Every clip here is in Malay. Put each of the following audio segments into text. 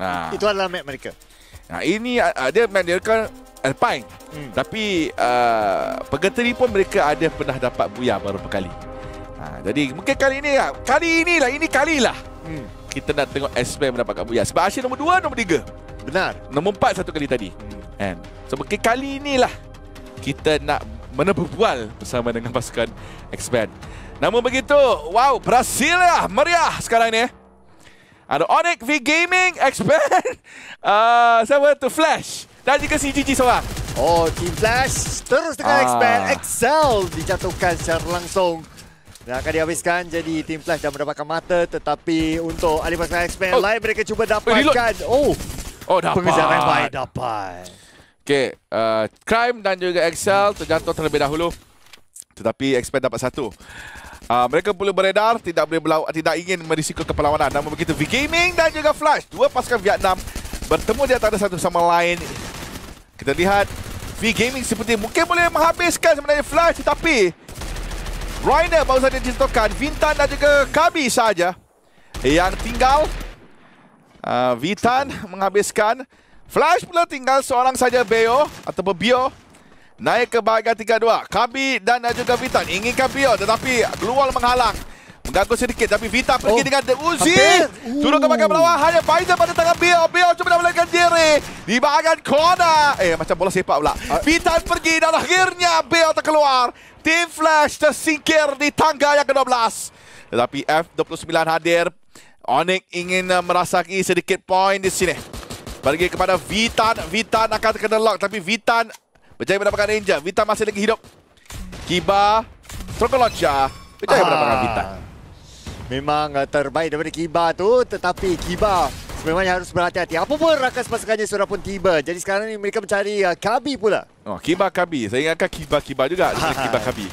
Ha. Itu adalah map mereka. Nah, ha, ini uh, dia map mereka Alpine. Hmm. Tapi uh, ah, Pegetri pun mereka ada pernah dapat Buya baru sekali. Ha, jadi mungkin kali ini lah. Kali inilah. Ini kalilah. Hmm. Kita nak tengok SP mendapat mendapatkan Buya. Sebab Asyik nombor dua, nombor tiga. Benar. Nombor empat satu kali tadi. Hmm. And, so mungkin kali inilah kita nak mana berbual bersama dengan pasukan X-Band. Namun begitu, wow, Brazil lah meriah sekarang ni. Eh. Ada Onyx V Gaming Expand uh, ah, Siapa Flash Dan juga CGG seorang Oh Team Flash Terus dengan uh. Ah. Expand Excel Dijatuhkan secara langsung Dan akan dihabiskan Jadi Team Flash dah mendapatkan mata Tetapi untuk Ali pasal Expand oh. Lain mereka cuba dapatkan Oh Oh dapat Pengejaran baik dapat Okay uh, Crime dan juga Excel Terjatuh terlebih dahulu Tetapi Expand dapat satu Uh, mereka perlu beredar, tidak boleh berlau, tidak ingin merisiko keperlawanan. Namun begitu, V Gaming dan juga Flash, dua pasukan Vietnam bertemu di antara satu sama lain. Kita lihat V Gaming seperti mungkin boleh menghabiskan sebenarnya Flash tetapi Reiner baru saja ditentukan, Vintan dan juga Kabi saja yang tinggal. Uh, ah, Vintan menghabiskan, Flash pula tinggal seorang saja Beo atau Bio. Naik ke bahagian tiga dua. Kabi dan juga Vitan ingin Pio tetapi keluar menghalang. Mengganggu sedikit tapi Vita pergi oh, dengan The Uzi. Turun ke bahagian bawah Hanya Pfizer pada tangan Pio. Pio cuba melakukan diri. Di bahagian corner. Eh macam bola sepak pula. Ah. Vita pergi dan akhirnya Pio terkeluar. Team Flash tersingkir di tangga yang ke-12. Tetapi F29 hadir. Onik ingin eh, merasaki sedikit poin di sini. Pergi kepada Vitan. Vitan akan terkena lock. Tapi Vitan Berjaya mendapatkan Ranger. Vita masih lagi hidup. Kiba. Stroke launcher. Berjaya ah. mendapatkan Vita. Memang eh, terbaik daripada Kiba tu, tetapi Kiba sebenarnya harus berhati-hati. Apa pun rakan pasukannya sudah pun tiba. Jadi sekarang ini mereka mencari uh, Kabi pula. Oh, Kiba Kabi. Saya ingatkan Kiba Kiba juga. Kiba Kabi.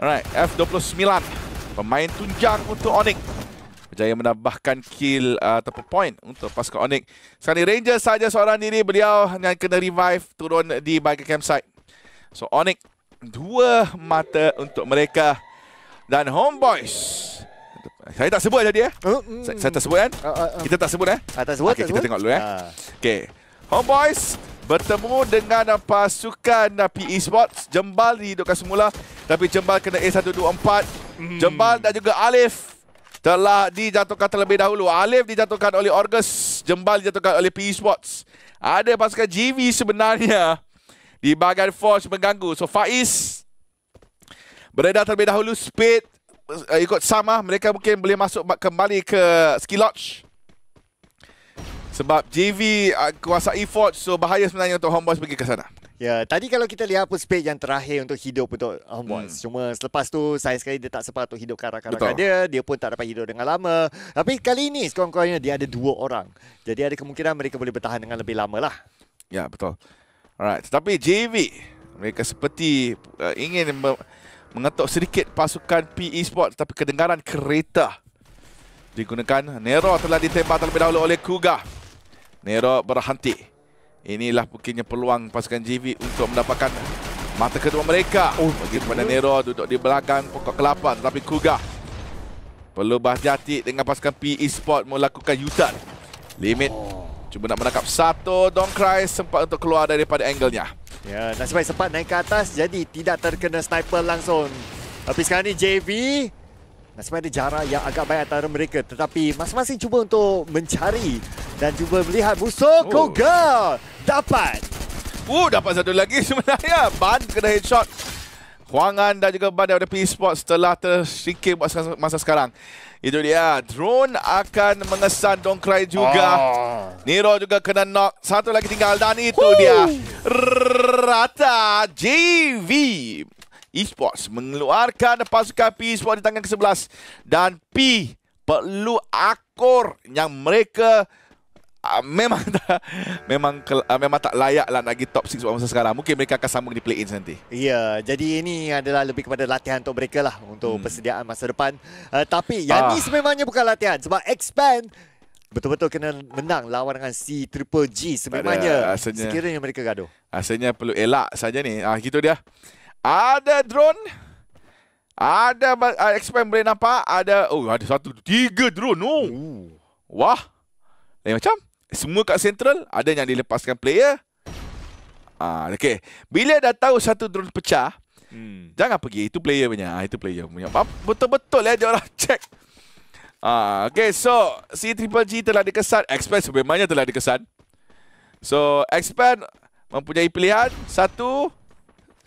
Alright, F29. Pemain tunjang untuk Onyx berjaya menambahkan kill uh, ataupun point untuk pasukan Onyx. Sekarang ni Ranger sahaja seorang diri beliau yang kena revive turun di bahagian campsite. So Onyx dua mata untuk mereka dan Homeboys. Saya tak sebut tadi eh. Hmm, hmm. Saya, saya tak sebut kan? Ah, ah, ah. Kita tak sebut eh? Ah, tak sebut, okay, tak kita sebut. tengok dulu eh. Okay. Homeboys bertemu dengan uh, pasukan uh, PE Sports. Jembal dihidupkan semula. Tapi Jembal kena A124. Hmm. Jembal dan juga Alif telah dijatuhkan terlebih dahulu. Alif dijatuhkan oleh Orgus. Jembal dijatuhkan oleh PE Sports. Ada pasukan GV sebenarnya di bahagian Forge mengganggu. So Faiz beredar terlebih dahulu. Speed uh, ikut sama. Mereka mungkin boleh masuk kembali ke Ski Lodge. Sebab JV uh, eh, E Forge. So bahaya sebenarnya untuk Homeboys pergi ke sana. Ya, tadi kalau kita lihat apa speed yang terakhir untuk hidup untuk Homeboys. Hmm. Cuma selepas tu saya sekali dia tak sempat untuk hidup karak-karak dia. Dia pun tak dapat hidup dengan lama. Tapi kali ini sekurang-kurangnya dia ada dua orang. Jadi ada kemungkinan mereka boleh bertahan dengan lebih lama lah. Ya, betul. Alright, tetapi JV mereka seperti uh, ingin me- mengetuk sedikit pasukan PE Sport tetapi kedengaran kereta digunakan Nero telah ditembak terlebih dahulu oleh Kuga. Nero berhenti. Inilah mungkinnya peluang pasukan JV untuk mendapatkan mata kedua mereka. Oh, Bagi kepada Nero duduk di belakang pokok kelapa tetapi Kuga perlu berhati-hati dengan pasukan PE Sport melakukan U-turn. Limit cuba nak menangkap satu. Don cry sempat untuk keluar daripada angle-nya. Ya, nasib baik sempat naik ke atas jadi tidak terkena sniper langsung. Tapi sekarang ini JV nasib baik ada jarak yang agak baik antara mereka. Tetapi masing-masing cuba untuk mencari dan cuba melihat musuh oh. Kuga dapat. Uh, dapat satu lagi sebenarnya. Ban kena headshot. Huangan dan juga Ban daripada P-Sports telah tersingkir buat masa sekarang. Itu dia. Drone akan mengesan don't cry juga. Oh. Ah. Nero juga kena knock. Satu lagi tinggal dan itu Woo. dia. Rata JV. E-Sports mengeluarkan pasukan P-Sports di tangan ke-11. Dan P perlu akur yang mereka... Ah, memang tak memang ah, memang tak layak lah nak pergi top 6 buat masa sekarang. Mungkin mereka akan sambung di play ins nanti. Ya, jadi ini adalah lebih kepada latihan untuk mereka lah untuk hmm. persediaan masa depan. Uh, tapi yang ni ah. sememangnya bukan latihan sebab expand betul-betul kena menang lawan dengan si Triple G sememangnya. Asalnya, sekiranya mereka gaduh. Asalnya perlu elak saja ni. Ah gitu dia. Ada drone ada uh, expand boleh nampak ada oh ada satu tiga drone no. Oh. Wah. Lain macam. Semua kat central Ada yang dilepaskan player Ah, okay. Bila dah tahu satu drone pecah hmm. Jangan pergi Itu player punya ah, Itu player punya Betul-betul ya, eh, Diorang check ah, Okay so Si Triple G telah dikesan Expand sebenarnya telah dikesan So Expand Mempunyai pilihan Satu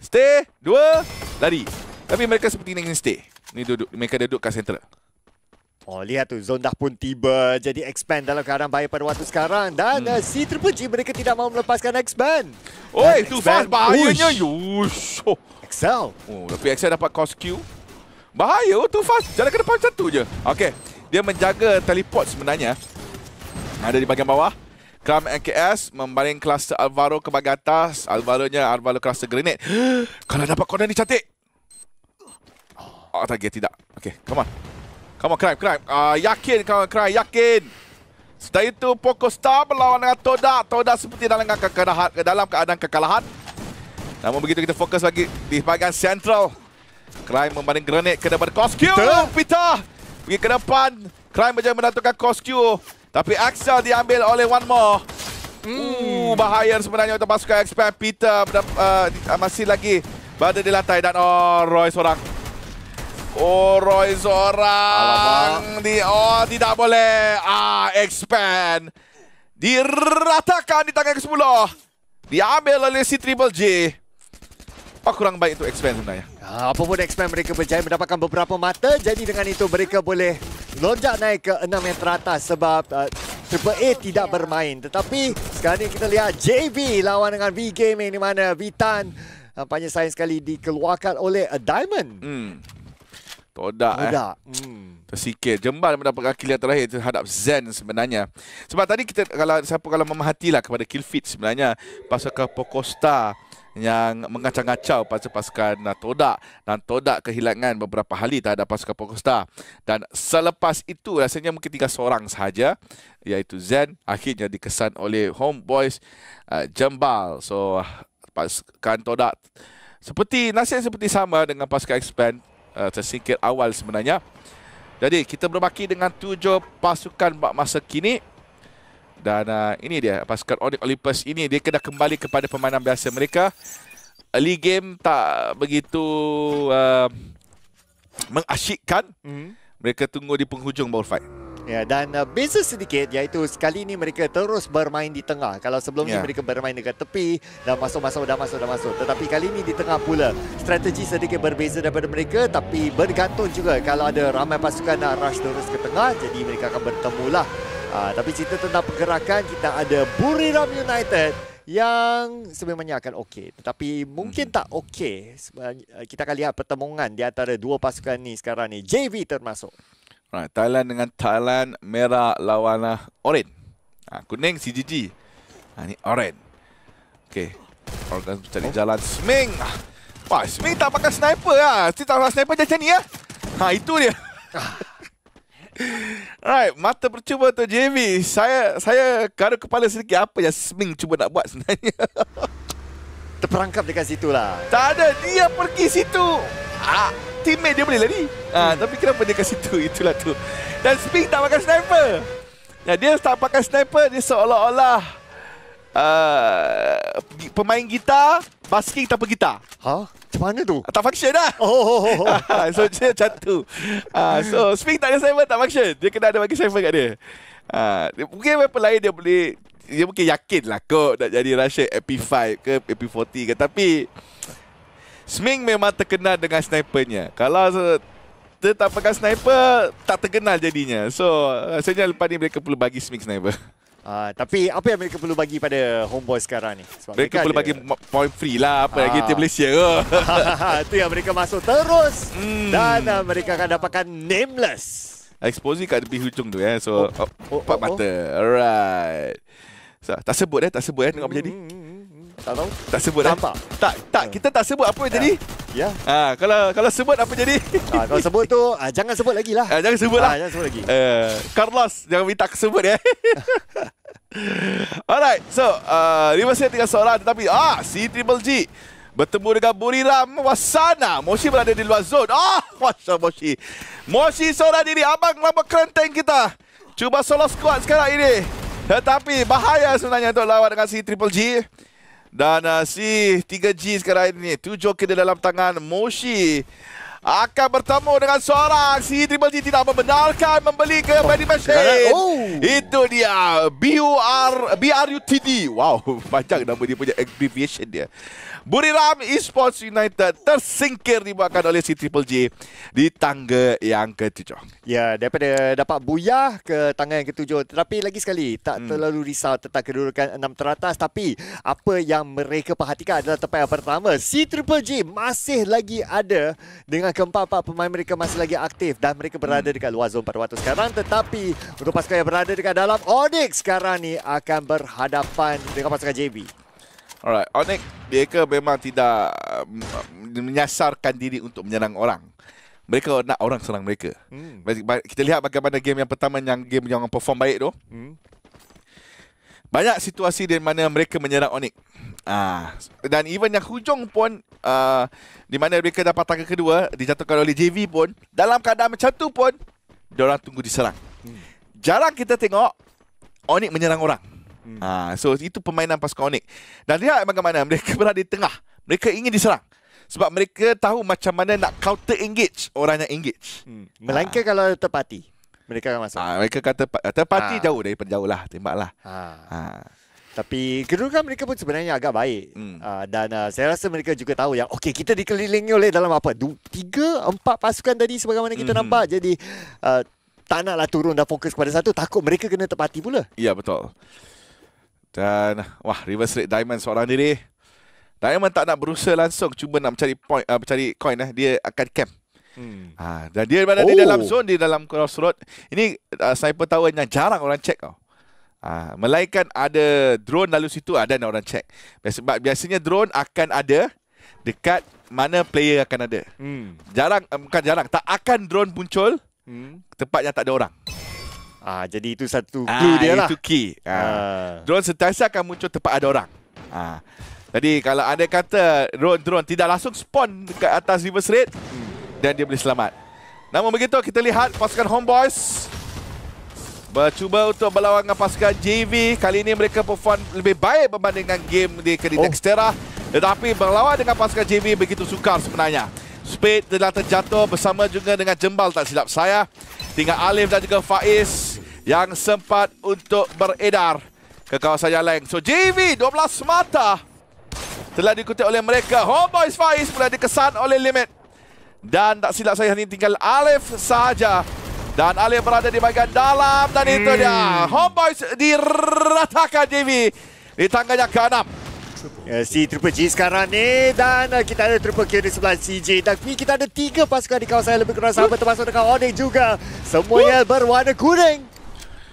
Stay Dua Lari Tapi mereka seperti ingin stay Ni duduk Mereka duduk kat central Oh, lihat tu, zon dah pun tiba. Jadi expand dalam keadaan bahaya pada waktu sekarang. Dan hmm. Eh, si terpuji mereka tidak mahu melepaskan expand. Oi, itu fast bahayanya. ush Oh. Excel. Oh, tapi Excel dapat cost Q. Bahaya, oh, too fast. Jalan ke depan satu je. Okey, dia menjaga teleport sebenarnya. Ada di bahagian bawah. Kram NKS membaring kelas Alvaro ke bahagian atas. Alvaro-nya Alvaro kelas grenade. Kalau dapat corner ni cantik. Oh, oh tak kira tidak. Okey, come on. Come on, Crime, Crime. Uh, yakin, kawan Crime, yakin. Setelah itu, Poco Star berlawan dengan Toda. Toda seperti dalam kekalahan, ke dalam keadaan kekalahan. Namun begitu, kita fokus lagi di bahagian central. Crime membanding Grenade ke depan Cosq. Pita pergi ke depan. Crime berjaya menantukan Cosq. Tapi Axel diambil oleh One More. Hmm Uh, bahaya sebenarnya untuk pasukan Expand. Pita uh, masih lagi berada di lantai. Dan oh, Roy seorang. Oh, Roy seorang di oh tidak boleh. Ah, expand. Diratakan di tangan ke-10. Diambil oleh si Triple J. Oh, kurang baik itu expand sebenarnya. Ah, apa pun expand mereka berjaya mendapatkan beberapa mata. Jadi dengan itu mereka boleh lonjak naik ke enam yang teratas sebab uh, Triple A tidak bermain. Tetapi sekarang kita lihat JB lawan dengan V Game ini mana Vitan nampaknya sayang sekali dikeluarkan oleh a eh, Diamond. Hmm. Todak, eh. Todak. Hmm. Tersikir. Jembal mendapat kaki yang terakhir terhadap Zen sebenarnya. Sebab tadi kita kalau siapa kalau memahatilah kepada Kilfit sebenarnya pasal ke Pokosta yang mengacau-ngacau pasukan Todak dan Todak kehilangan beberapa hari terhadap pasukan Pokosta dan selepas itu rasanya mungkin tiga seorang sahaja iaitu Zen akhirnya dikesan oleh Homeboys uh, Jembal so pasukan Todak seperti nasib seperti sama dengan pasukan Expand Eh, tersingkir awal sebenarnya. Jadi kita berbaki dengan tujuh pasukan buat masa kini. Dan uh, ini dia pasukan Onyx Olympus ini dia kena kembali kepada permainan biasa mereka. Early game tak begitu uh, mengasyikkan. Mm -hmm. Mereka tunggu di penghujung ball fight. Ya dan uh, beza sedikit iaitu sekali ini mereka terus bermain di tengah. Kalau sebelum ini yeah. mereka bermain dekat tepi dan masuk-masuk dah masuk dah masuk. Tetapi kali ini di tengah pula. Strategi sedikit berbeza daripada mereka tapi bergantung juga kalau ada ramai pasukan nak rush terus ke tengah jadi mereka akan bertemulah. Uh, tapi cerita tentang pergerakan kita ada Buriram United yang sebenarnya akan okey tetapi mungkin mhm. tak okey uh, kita akan lihat pertemuan di antara dua pasukan ni sekarang ni JV termasuk Ha, Thailand dengan Thailand merah lawan ah, oren. Ha, kuning CGG. Ha, ini oren. Okey. Organ cari oh. jalan Sming. Ah. Wah, Sming tak pakai sniper lah. Sting tak pakai sniper macam ni lah. Ha, itu dia. Alright, mata percuba tu JV. Saya saya karut kepala sedikit apa yang Sming cuba nak buat sebenarnya. Terperangkap dekat situ lah. Tak ada, dia pergi situ. Ha teammate dia boleh lari. Ah, hmm. tapi kenapa dia kat situ? Itulah tu. Dan Spin tak pakai sniper. Ya, dia tak pakai sniper, dia seolah-olah uh, pemain gitar basking tanpa gitar. Ha? Huh? Macam mana tu? Tak function dah. Oh, oh, oh, oh. Ha, so, dia macam tu. Uh, so, Spin tak ada sniper, tak function. Dia kena ada bagi sniper kat dia. Uh, mungkin apa lain dia boleh dia mungkin yakin lah kot nak jadi Russia MP5 ke MP40 ke tapi Sming memang terkenal dengan snipernya. Kalau dia tak pakai sniper, tak terkenal jadinya. So, rasanya uh, lepas ni mereka perlu bagi Sming sniper. Uh, tapi apa yang mereka perlu bagi pada homeboy sekarang ni? mereka, mereka perlu bagi point free lah apa uh. lagi ah. di Malaysia. Oh. Itu yang mereka masuk terus mm. dan uh, mereka akan dapatkan nameless. Exposi kat tepi hujung tu ya. Eh. So, oh. Oh. Oh. empat oh, oh, mata. Alright. So, tak sebut eh, tak sebut eh tengok apa mm. jadi. Hmm, hmm, hmm. Tak tahu. Tak sebut eh? Nampak. eh. Tak tak kita tak sebut apa yang jadi. Ya. ya. Ha, kalau kalau sebut apa jadi? Ha, kalau sebut tu ha, jangan sebut lagi lah. Ha, jangan sebut lah. jangan sebut lagi. Uh, Carlos jangan minta sebut ya. Alright, so uh, Rima saya tinggal seorang tetapi ah si Triple G bertemu dengan Buriram Wasana. Moshi berada di luar zon. Ah, Masya Moshi. Moshi seorang diri abang lama kerenteng kita. Cuba solo squad sekarang ini. Tetapi bahaya sebenarnya untuk lawan dengan si Triple G. Dan uh, si 3G sekarang ini. 7 kill dalam tangan Moshi. Akan bertemu dengan seorang si Triple G tidak membenarkan membeli ke oh, Vending oh, Machine. Oh. Itu dia. B-U-R-B-R-U-T-D. Wow, panjang nama dia punya abbreviation dia. Buriram Esports United tersingkir dibuatkan oleh City Triple J di tangga yang ketujuh. Ya, daripada dapat buyah ke tangga yang ketujuh. Tetapi lagi sekali, tak hmm. terlalu risau tentang kedudukan enam teratas. Tapi apa yang mereka perhatikan adalah tempat yang pertama. City Triple J masih lagi ada dengan keempat-empat pemain mereka masih lagi aktif. Dan mereka berada hmm. dekat luar zone pada waktu sekarang. Tetapi untuk pasukan yang berada dekat dalam, Onyx sekarang ni akan berhadapan dengan pasukan JB. Alright, Onyx mereka memang tidak mm, mm, menyasarkan diri untuk menyerang orang. Mereka nak orang serang mereka. Hmm. Kita lihat bagaimana game yang pertama yang game yang perform baik tu. Hmm. Banyak situasi di mana mereka menyerang Onyx. Ah, dan even yang hujung pun uh, di mana mereka dapat tangga kedua dijatuhkan oleh JV pun dalam keadaan macam tu pun diorang tunggu diserang. Hmm. Jarang kita tengok Onyx menyerang orang. Hmm. Ah, so itu permainan pasukan Onyx. Dan lihat bagaimana mereka berada di tengah. Mereka ingin diserang. Sebab mereka tahu macam mana nak counter engage orang yang engage. Hmm. Melainkan ah. kalau terpati. Mereka akan masuk. Ah, mereka kata terpati ah. jauh dari jauh lah. Tembak lah. Ah. Ah. Tapi kedudukan mereka pun sebenarnya agak baik. Hmm. Ah, dan ah, saya rasa mereka juga tahu yang okay, kita dikelilingi oleh dalam apa? Tiga, empat pasukan tadi sebagaimana kita hmm. nampak. Jadi ah, tak naklah turun dan fokus kepada satu. Takut mereka kena terpati pula. Ya, betul. Dan wah reverse rate diamond seorang diri. Diamond tak nak berusaha langsung cuba nak mencari point uh, mencari coin eh dia akan camp. Hmm. Ha, dan dia berada oh. di dalam oh. zone di dalam crossroad. Ini uh, sniper tower yang jarang orang check tau. Ha, melainkan ada drone lalu situ ada nak orang check. Sebab biasanya drone akan ada dekat mana player akan ada. Hmm. Jarang bukan jarang tak akan drone muncul hmm. tempat yang tak ada orang. Ah, jadi itu satu ah, clue ah, dia lah. Itu key. Ah. ah. Drone sentiasa akan muncul tempat ada orang. Ah. Jadi kalau ada kata drone-drone tidak langsung spawn ke atas River Strait, hmm. dan dia boleh selamat. Namun begitu, kita lihat pasukan Homeboys bercuba untuk berlawan dengan pasukan JV. Kali ini mereka perform lebih baik berbanding dengan game di Kedidak oh. Tetapi berlawan dengan pasukan JV begitu sukar sebenarnya. Spade telah terjatuh bersama juga dengan Jembal tak silap saya. Tinggal Alif dan juga Faiz yang sempat untuk beredar ke kawasan yang lain. So JV 12 mata telah diikuti oleh mereka. Homeboys Faiz pula dikesan oleh Limit. Dan tak silap saya ini tinggal Alif saja Dan Alif berada di bahagian dalam dan itu dia. Hmm. Homeboys diratakan JV di tangganya ke-6. Ya, si Triple G sekarang ni Dan uh, kita ada Triple Q di sebelah CJ Tapi kita ada tiga pasukan di kawasan yang lebih kurang sama Termasuk dengan Onyx juga Semuanya berwarna kuning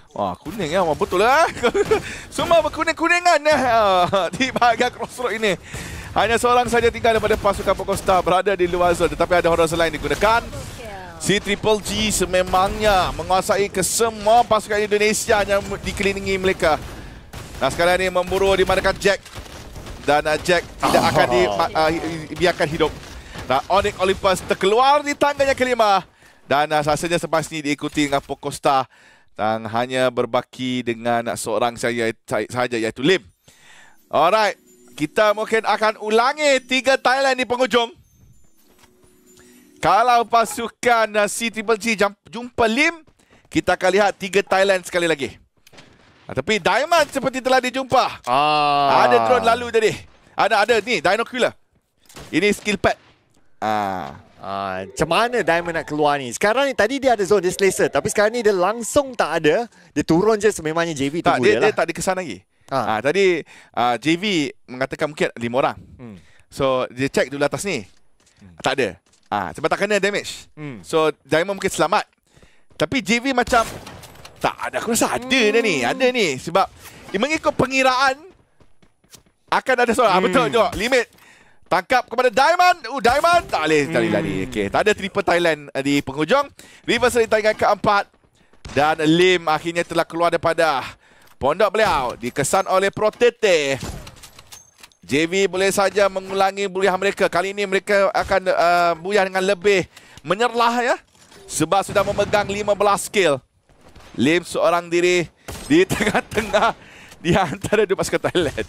Wah kuning ya, betul lah. Semua berkuning-kuningan ya Di bahagian crossroad ini Hanya seorang saja tinggal daripada pasukan Pokostar Berada di luar zone Tetapi ada orang lain digunakan Si Triple G sememangnya menguasai kesemua pasukan Indonesia yang dikelilingi mereka. Nah sekarang ini memburu di manakah Jack dan uh, Jack tidak akan di uh, hidup. Nah, Onyx Olympus terkeluar di tangganya kelima dan uh, rasanya selepas ini diikuti dengan Pokosta dan hanya berbaki dengan seorang saya sahaja iaitu Lim. Alright, kita mungkin akan ulangi tiga Thailand di penghujung. Kalau pasukan C uh, Triple G jumpa Lim, kita akan lihat tiga Thailand sekali lagi. Ah, tapi Diamond seperti telah dijumpa. Ah. Ada drone lalu tadi. Ada, ada. Ni, Dinocular. Ini skill pad. Ah. ah. Macam mana Diamond nak keluar ni? Sekarang ni tadi dia ada zone, dia selesa. Tapi sekarang ni dia langsung tak ada. Dia turun je sememangnya JV tunggu tak, lah. Dia tak ada kesan lagi. Ha. Uh, tadi uh, JV mengatakan mungkin lima orang. Hmm. So dia cek dulu atas ni. Hmm. Tak ada. Uh, sebab tak kena damage. Hmm. So Diamond mungkin selamat. Tapi JV macam tak ada. Aku rasa ada hmm. ni. Ada ni. Sebab mengikut pengiraan, akan ada soalan. Ah, hmm. Betul juga. Limit. Tangkap kepada Diamond. Oh, Diamond. Tak boleh. Tak boleh hmm. Okay. Tak ada triple Thailand uh, di penghujung. Reverse di tangan keempat. Dan Lim akhirnya telah keluar daripada pondok beliau. Dikesan oleh Protete. JV boleh saja mengulangi buliah mereka. Kali ini mereka akan uh, buliah dengan lebih menyerlah ya. Sebab sudah memegang 15 skill. Lim seorang diri di tengah-tengah di antara dua pasukan Thailand.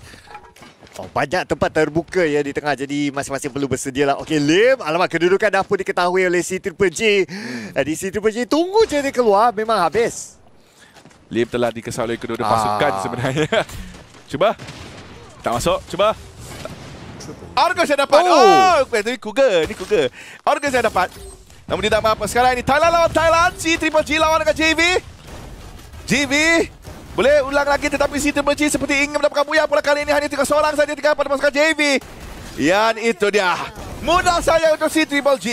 Oh, banyak tempat terbuka ya di tengah jadi masing-masing perlu bersedia lah. Okey Lim, alamat kedudukan dah pun diketahui oleh si Triple J. G. Eh, di si Triple J tunggu je dia keluar memang habis. Lim telah dikesal oleh kedua-dua ah. pasukan sebenarnya. cuba. Tak masuk, cuba. Argus yang dapat. Oh, oh tapi eh, Kuga. Ini Kuga. Argus yang dapat. Namun tidak apa-apa sekarang ini. Thailand lawan Thailand. Si Triple G lawan dengan JV. GV boleh ulang lagi tetapi Triple G seperti ingin mendapatkan Buya pula kali ini hanya tinggal seorang saja tinggal pada pasukan JV. Yang itu dia. Mudah saja untuk si Triple G.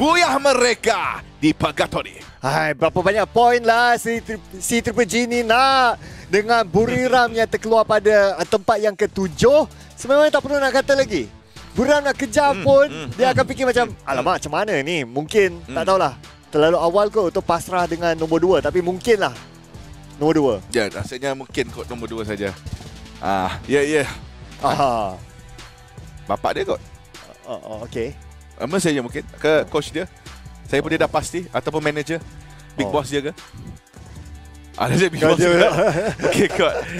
Buya mereka di Pagatoni. Hai, berapa banyak poin lah si, si Triple G ni nak dengan buriram yang terkeluar pada eh, tempat yang ketujuh. Sebenarnya tak perlu nak kata lagi. Buriram nak kejar hmm, pun mm, mm, dia akan hmm. fikir macam, hmm. alamak macam mana ni? Mungkin mm. tak tahulah. Terlalu awal kot untuk pasrah dengan nombor dua tapi mungkinlah Nombor dua. Ya rasanya mungkin kot nombor dua saja. Ah, ya yeah. Ah, Bapak dia kot. Oh, oh okey. Ama saya mungkin ke oh. coach dia. Saya oh. pun dia dah pasti ataupun manager big oh. boss dia ke? Ada ah, saya big boss dia. Okey kot.